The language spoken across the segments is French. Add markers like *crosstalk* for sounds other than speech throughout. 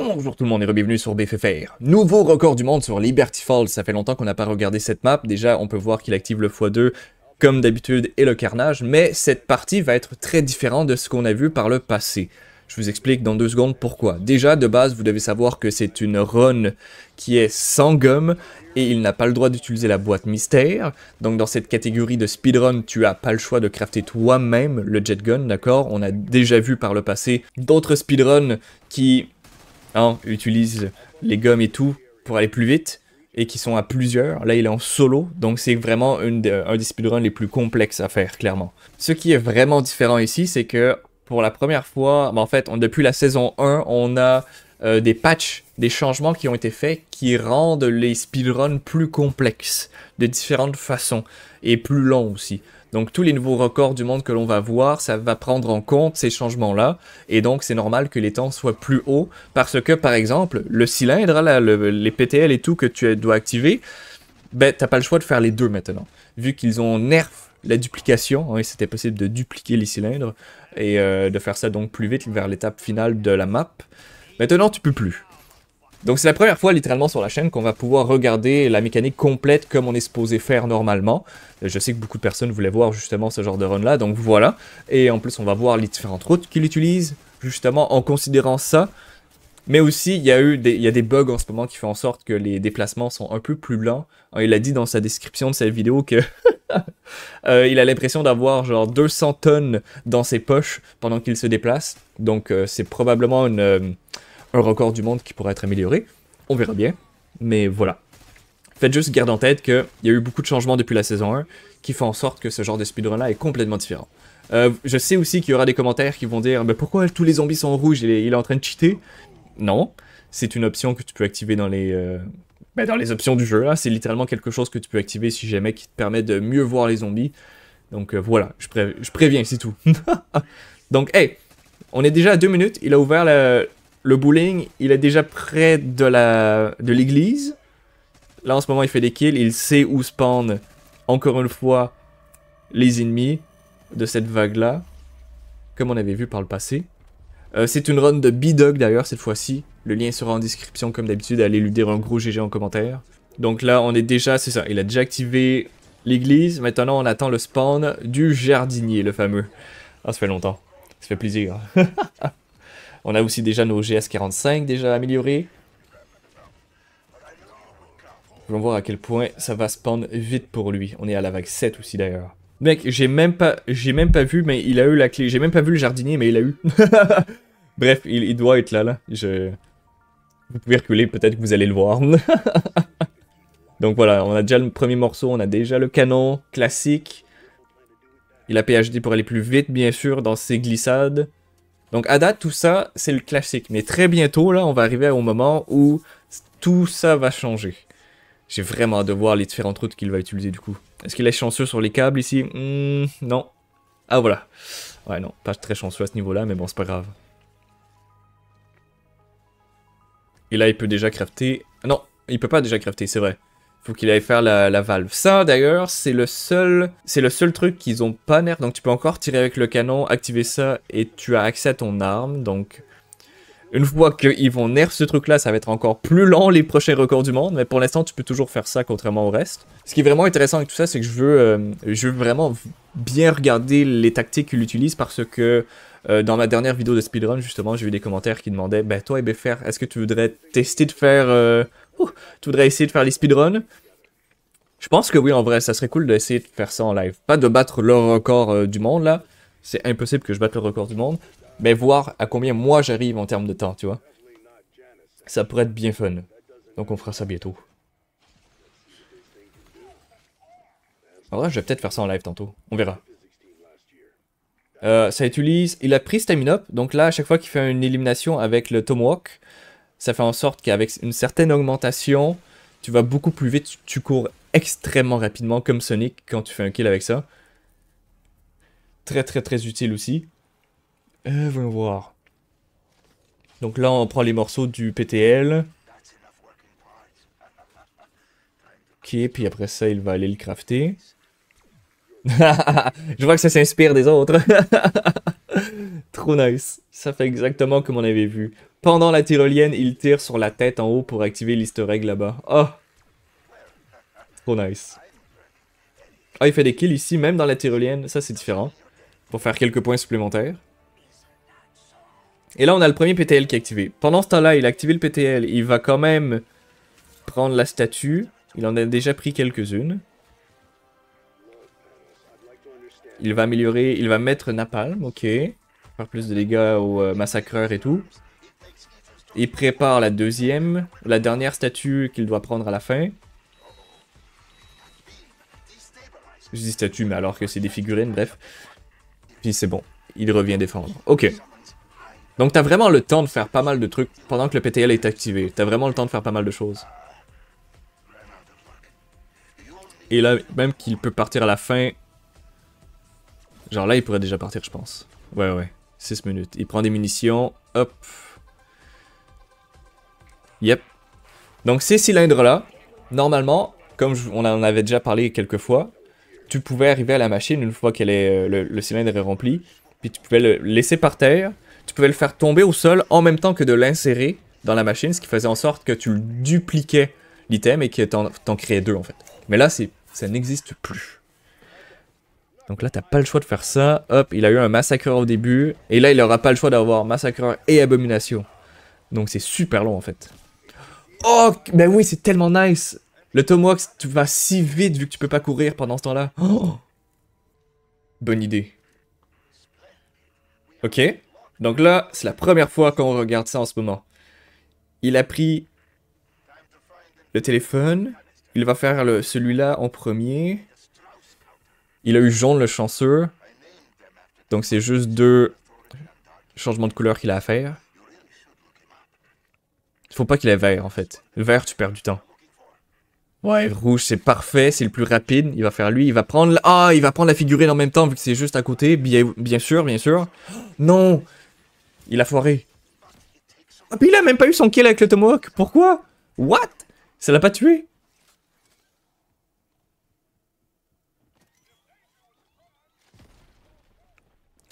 Bonjour tout le monde et bienvenue sur BFFR. Nouveau record du monde sur Liberty Falls. Ça fait longtemps qu'on n'a pas regardé cette map. Déjà, on peut voir qu'il active le x2 comme d'habitude et le carnage, mais cette partie va être très différente de ce qu'on a vu par le passé. Je vous explique dans deux secondes pourquoi. Déjà, de base, vous devez savoir que c'est une run qui est sans gomme et il n'a pas le droit d'utiliser la boîte mystère. Donc dans cette catégorie de speedrun, tu as pas le choix de crafter toi-même le jet gun, d'accord On a déjà vu par le passé d'autres speedruns qui Hein, utilise les gommes et tout pour aller plus vite et qui sont à plusieurs. Là, il est en solo, donc c'est vraiment une un des speedruns les plus complexes à faire, clairement. Ce qui est vraiment différent ici, c'est que pour la première fois, ben, en fait, depuis la saison 1, on a euh, des patchs, des changements qui ont été faits qui rendent les speedruns plus complexes de différentes façons et plus longs aussi. Donc tous les nouveaux records du monde que l'on va voir, ça va prendre en compte ces changements-là, et donc c'est normal que les temps soient plus hauts, parce que par exemple, le cylindre, les PTL et tout que tu dois activer, ben t'as pas le choix de faire les deux maintenant, vu qu'ils ont nerf la duplication, hein, et c'était possible de dupliquer les cylindres, et euh, de faire ça donc plus vite vers l'étape finale de la map. Maintenant, tu peux plus. Donc c'est la première fois littéralement sur la chaîne qu'on va pouvoir regarder la mécanique complète comme on est supposé faire normalement. Euh, je sais que beaucoup de personnes voulaient voir justement ce genre de run là, donc voilà. Et en plus on va voir les différentes routes qu'il utilise, justement en considérant ça. Mais aussi il y a eu des, a des bugs en ce moment qui font en sorte que les déplacements sont un peu plus lents. Euh, il a dit dans sa description de cette vidéo que *laughs* euh, il a l'impression d'avoir genre 200 tonnes dans ses poches pendant qu'il se déplace. Donc c'est probablement une un record du monde qui pourrait être amélioré. On verra bien. Mais voilà. Faites juste garde en tête qu'il y a eu beaucoup de changements depuis la saison 1 qui font en sorte que ce genre de speedrun-là est complètement différent. Euh, je sais aussi qu'il y aura des commentaires qui vont dire Mais pourquoi tous les zombies sont rouges et il est en train de cheater Non. C'est une option que tu peux activer dans les, euh, ben, dans les options du jeu. Là. C'est littéralement quelque chose que tu peux activer si jamais qui te permet de mieux voir les zombies. Donc euh, voilà, je, préviens, c'est tout. *laughs* Donc, hey, on est déjà à deux minutes. Il a ouvert la le bowling, il est déjà près de la de l'église. Là, en ce moment, il fait des kills. Il sait où spawn, encore une fois, les ennemis de cette vague-là. Comme on avait vu par le passé. Euh, c'est une run de B-Dog, d'ailleurs, cette fois-ci. Le lien sera en description, comme d'habitude. Allez lui dire un gros GG en commentaire. Donc là, on est déjà... C'est ça, il a déjà activé l'église. Maintenant, on attend le spawn du jardinier, le fameux. Ah, ça fait longtemps. Ça fait plaisir. *laughs* On a aussi déjà nos GS45 déjà améliorés. va voir à quel point ça va pendre vite pour lui. On est à la vague 7 aussi d'ailleurs. Mec, j'ai même pas, j'ai même pas vu, mais il a eu la clé. J'ai même pas vu le jardinier, mais il a eu. *laughs* Bref, il, doit être là, là. Je... Vous pouvez reculer, peut-être que vous allez le voir. *laughs* Donc voilà, on a déjà le premier morceau, on a déjà le canon classique. Il a PhD pour aller plus vite, bien sûr, dans ses glissades. Donc à date, tout ça, c'est le classique. Mais très bientôt, là, on va arriver au moment où tout ça va changer. J'ai vraiment hâte de voir les différentes routes qu'il va utiliser du coup. Est-ce qu'il est chanceux sur les câbles ici hmm, Non. Ah voilà. Ouais non, pas très chanceux à ce niveau-là, mais bon, c'est pas grave. Et là, il peut déjà crafter... Non, il peut pas déjà crafter, c'est vrai faut qu'il allait faire la, valve. Ça, d'ailleurs, c'est le seul, c'est le seul truc qu'ils ont pas nerf. Donc, tu peux encore tirer avec le canon, activer ça, et tu as accès à ton arme. Donc, une fois qu'ils vont nerf ce truc-là, ça va être encore plus lent les prochains records du monde. Mais pour l'instant, tu peux toujours faire ça, contrairement au reste. Ce qui est vraiment intéressant avec tout ça, c'est que je veux, euh, je veux vraiment bien regarder les tactiques qu'ils utilisent. parce que euh, dans ma dernière vidéo de speedrun, justement, j'ai eu des commentaires qui demandaient ben, Toi, EBFR, BFR, est-ce que tu voudrais tester de faire euh, tu voudrais essayer de faire les speedruns Je pense que oui, en vrai, ça serait cool d'essayer de faire ça en live. Pas de battre le record euh, du monde, là. C'est impossible que je batte le record du monde. Mais voir à combien moi j'arrive en termes de temps, tu vois. Ça pourrait être bien fun. Donc on fera ça bientôt. En vrai, je vais peut-être faire ça en live tantôt. On verra. Euh, ça utilise... Il a pris Stamina Up, donc là, à chaque fois qu'il fait une élimination avec le Tomahawk, ça fait en sorte qu'avec une certaine augmentation, tu vas beaucoup plus vite, tu, cours extrêmement rapidement comme Sonic quand tu fais un kill avec ça. Très très très utile aussi. Euh, voyons voir. Donc là, on prend les morceaux du PTL. Ok, puis après ça, il va aller le crafter. *laughs* Je vois que ça s'inspire des autres. *laughs* Trop nice. Ça fait exactement comme on avait vu. Pendant la tyrolienne, il tire sur la tête en haut pour activer l'easter egg là-bas. Oh! Trop nice. Ah, il fait des kills ici, même dans la tyrolienne. Ça, c'est différent. Pour faire quelques points supplémentaires. Et là, on a le premier PTL qui est activé. Pendant ce temps-là, il a activé le PTL. Il va quand même prendre la statue. Il en a déjà pris quelques-unes. Il va améliorer... Il va mettre Napalm, ok faire plus de dégâts au euh, massacreurs et tout. Il prépare la deuxième, la dernière statue qu'il doit prendre à la fin. Je dis statue, mais alors que c'est des figurines, bref. Puis c'est bon, il revient défendre. Ok. Donc t'as vraiment le temps de faire pas mal de trucs pendant que le PTL est activé. T'as vraiment le temps de faire pas mal de choses. Et là, même qu'il peut partir à la fin... Genre là, il pourrait déjà partir, je pense. Ouais, ouais. 6 minutes. Il prend des munitions. Hop. Yep. Donc ces cylindres-là, normalement, comme on en avait déjà parlé quelques fois, tu pouvais arriver à la machine une fois que euh, le, le, cylindre est rempli, puis tu pouvais le laisser par terre, tu pouvais le faire tomber au sol en même temps que de l'insérer dans la machine, ce qui faisait en sorte que tu dupliquais l'item et que t'en créais deux en fait. Mais là, ça n'existe plus. Donc là, t'as pas le choix de faire ça. Hop, il a eu un massacreur au début. Et là, il aura pas le choix d'avoir massacreur et abomination. Donc c'est super long en fait. Oh, ben oui, c'est tellement nice. Le Tomox, tu vas si vite vu que tu peux pas courir pendant ce temps-là. Oh. Bonne idée. Ok. Donc là, c'est la première fois qu'on regarde ça en ce moment. Il a pris le téléphone. Il va faire celui-là en premier. Il a eu jaune le chanceux. Donc c'est juste deux changements de couleur qu'il a à faire. Il faut pas qu'il ait vert en fait. Le vert, tu perds du temps. Ouais, rouge, c'est parfait, c'est le plus rapide. Il va faire lui, il va prendre la... Ah, il va prendre la figurine en même temps vu que c'est juste à côté. Bien, sûr, bien sûr. Non Il a foiré. Ah, puis il a même pas eu son kill avec le Tomahawk. Pourquoi What Ça l'a pas tué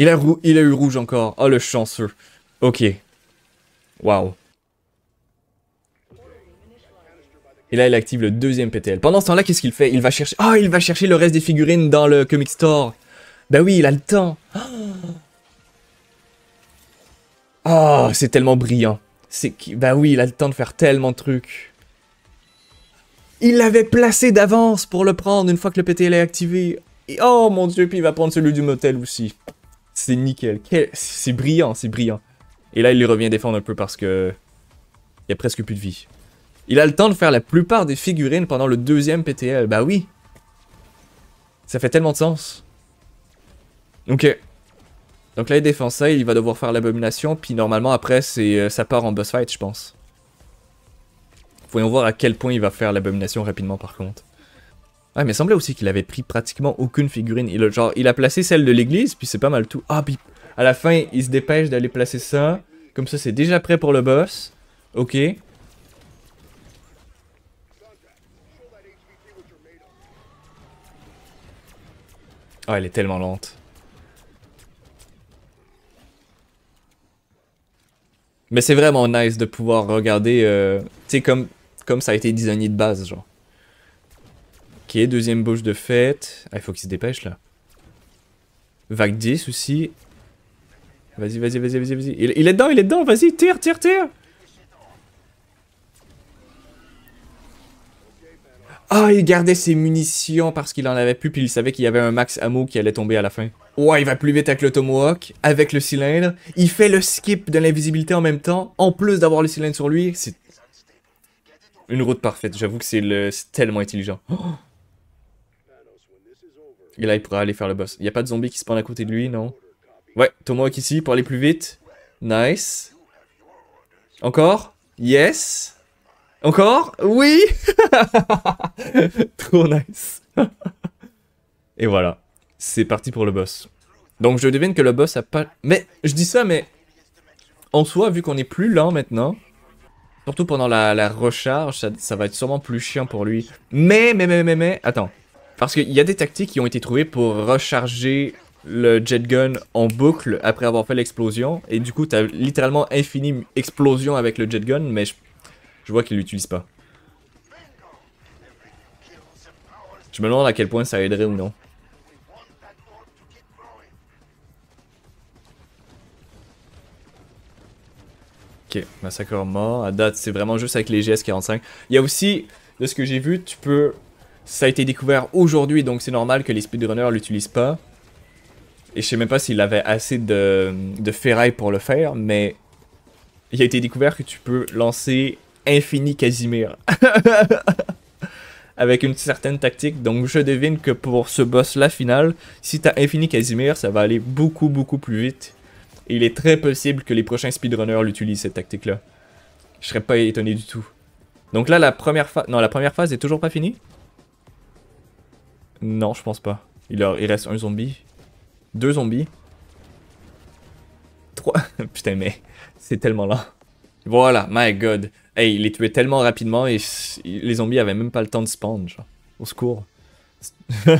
Il a, il a eu rouge encore. Oh, le chanceux. Ok. Waouh. Et là, il active le deuxième PTL. Pendant ce temps-là, qu'est-ce qu'il fait Il va chercher... Oh, il va chercher le reste des figurines dans le Comic Store. Bah oui, il a le temps. oh, *gasps* c'est tellement brillant. C'est Bah oui, il a le temps de faire tellement de trucs. Il l'avait placé d'avance pour le prendre une fois que le PTL est activé. Oh mon dieu, puis il va prendre celui du motel aussi. C'est nickel. C'est brillant, c'est brillant. Et là, il lui revient défendre un peu parce que... Il y a presque plus de vie. Il a le temps de faire la plupart des figurines pendant le deuxième PTL. Bah oui. Ça fait tellement de sens. Ok. Donc là, il défend ça, il va devoir faire l'abomination, puis normalement, après, c'est euh, ça part en boss fight, je pense. Voyons voir à quel point il va faire l'abomination rapidement, par contre. Ouais, mais il semblait aussi qu'il avait pris pratiquement aucune figurine. Il a, genre, il a placé celle de l'église, puis c'est pas mal tout. Ah, puis à la fin, il se dépêche d'aller placer ça. Comme ça, c'est déjà prêt pour le boss. Ok. Ah, elle est tellement lente. Mais c'est vraiment nice de pouvoir regarder, euh, tu sais, comme, comme ça a été designé de base, genre. Ok, deuxième bouche de fête. Ah, il faut qu'il se dépêche, là. Vague 10 aussi. Vas-y, vas-y, vas-y, vas-y, vas-y. Il, est dedans, il est dedans, vas-y, tire, tire, tire Ah, il gardait ses munitions parce qu'il en avait plus, puis il savait qu'il y avait un max ammo qui allait tomber à la fin. Ouais, il va plus vite avec le Tomahawk, avec le cylindre. Il fait le skip de l'invisibilité en même temps, en plus d'avoir le cylindre sur lui. C'est une route parfaite, j'avoue que c'est le... tellement intelligent. Oh et là, il pourra aller faire le boss. Il a pas de zombie qui se prend à côté de lui, non Ouais, moi ici pour aller plus vite. Nice. Encore Yes. Encore Oui *laughs* Trop nice. Et voilà. C'est parti pour le boss. Donc je devine que le boss a pas... Mais je dis ça, mais... En soi, vu qu'on est plus lent maintenant, surtout pendant la, recharge, ça, ça, va être sûrement plus chiant pour lui. Mais, mais, mais, mais, mais... Attends. Parce qu'il y a des tactiques qui ont été trouvées pour recharger le jet gun en boucle après avoir fait l'explosion. Et du coup, t'as littéralement infinie explosion avec le jet gun, mais je, vois qu'il l'utilise pas. Je me demande à quel point ça aiderait ou non. Ok, massacre mort. À date, c'est vraiment juste avec les GS-45. Il y a aussi, de ce que j'ai vu, tu peux ça a été découvert aujourd'hui, donc c'est normal que les speedrunners l'utilisent pas. Et je sais même pas s'il avait assez de, ferraille pour le faire, mais il a été découvert que tu peux lancer infini Casimir. *laughs* Avec une certaine tactique, donc je devine que pour ce boss-là final, si as infini Casimir, ça va aller beaucoup beaucoup plus vite. Et il est très possible que les prochains speedrunners l'utilisent cette tactique-là. Je serais pas étonné du tout. Donc là, la première phase... Non, la première phase est toujours pas finie non, je pense pas. Il, reste un zombie. Deux zombies. Trois. *laughs* Putain, mais c'est tellement lent. Voilà, my god. Hey, il les tuait tellement rapidement et les zombies avaient même pas le temps de spawn, Au secours. *laughs*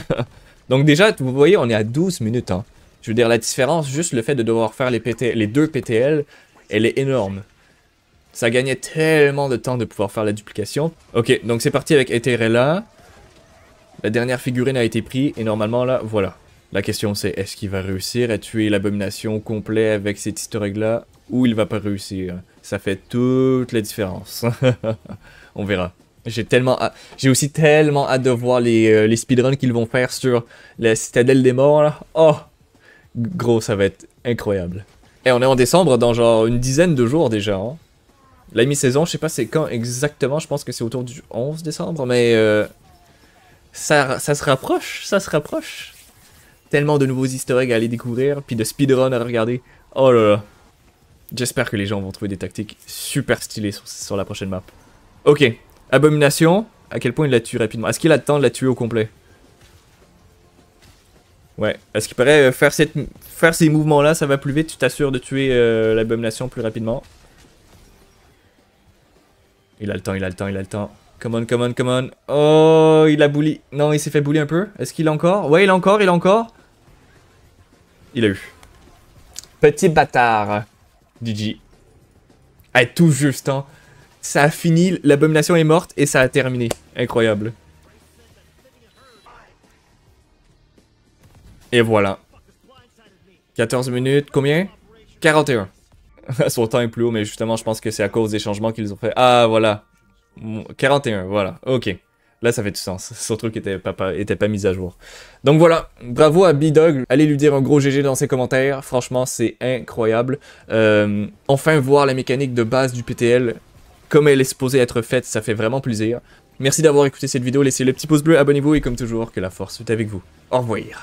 Donc déjà, vous voyez, on est à 12 minutes. Hein. Je veux dire, la différence, juste le fait de devoir faire les, les deux PTL, elle est énorme. Ça gagnait tellement de temps de pouvoir faire la duplication. Ok, donc c'est parti avec Eterella. La dernière figurine a été prise et normalement là, voilà. La question c'est est-ce qu'il va réussir à tuer l'abomination complet avec cette historique là ou il va pas réussir. Ça fait toute la différence. *laughs* On verra. J'ai tellement j'ai aussi tellement hâte de voir euh, les, speedruns qu'ils vont faire sur la citadelle des morts là. Oh Gros, ça va être incroyable. Et eh, on est en décembre dans genre une dizaine de jours déjà. Hein. La mi-saison, je sais pas c'est quand exactement, je pense que c'est autour du 11 décembre, mais euh, ça, ça, se rapproche, ça se rapproche. Tellement de nouveaux eggs à aller découvrir, puis de speedrun à regarder. Oh là là. J'espère que les gens vont trouver des tactiques super stylées sur, la prochaine map. Ok, Abomination, à quel point il la tue rapidement Est-ce qu'il a le temps de la tuer au complet Ouais, est-ce qu'il paraît euh, faire, cette, faire ces mouvements-là, ça va plus vite, tu t'assures de tuer euh, l'abomination plus rapidement. Il a le temps, il a le temps, il a le temps. Come on, come on, come on. Oh, il a bouli. Non, il s'est fait bouler un peu. Est-ce qu'il a encore Ouais, il a encore, il a encore. Il a eu. Petit bâtard. DJ. Ah, tout juste, hein. Ça a fini, l'abomination est morte et ça a terminé. Incroyable. Et voilà. 14 minutes, combien 41. *laughs* Son temps est plus haut, mais justement, je pense que c'est à cause des changements qu'ils ont fait. Ah, voilà. 41, voilà, ok. Là, ça fait du sens. Son *laughs* truc était pas, était pas mis à jour. Donc voilà, bravo à B-Dog. Allez lui dire un gros GG dans ses commentaires. Franchement, c'est incroyable. Euh, enfin, voir la mécanique de base du PTL comme elle est supposée être faite, ça fait vraiment plaisir. Merci d'avoir écouté cette vidéo. Laissez le petit pouce bleu, abonnez-vous et comme toujours, que la force soit avec vous. Au revoir.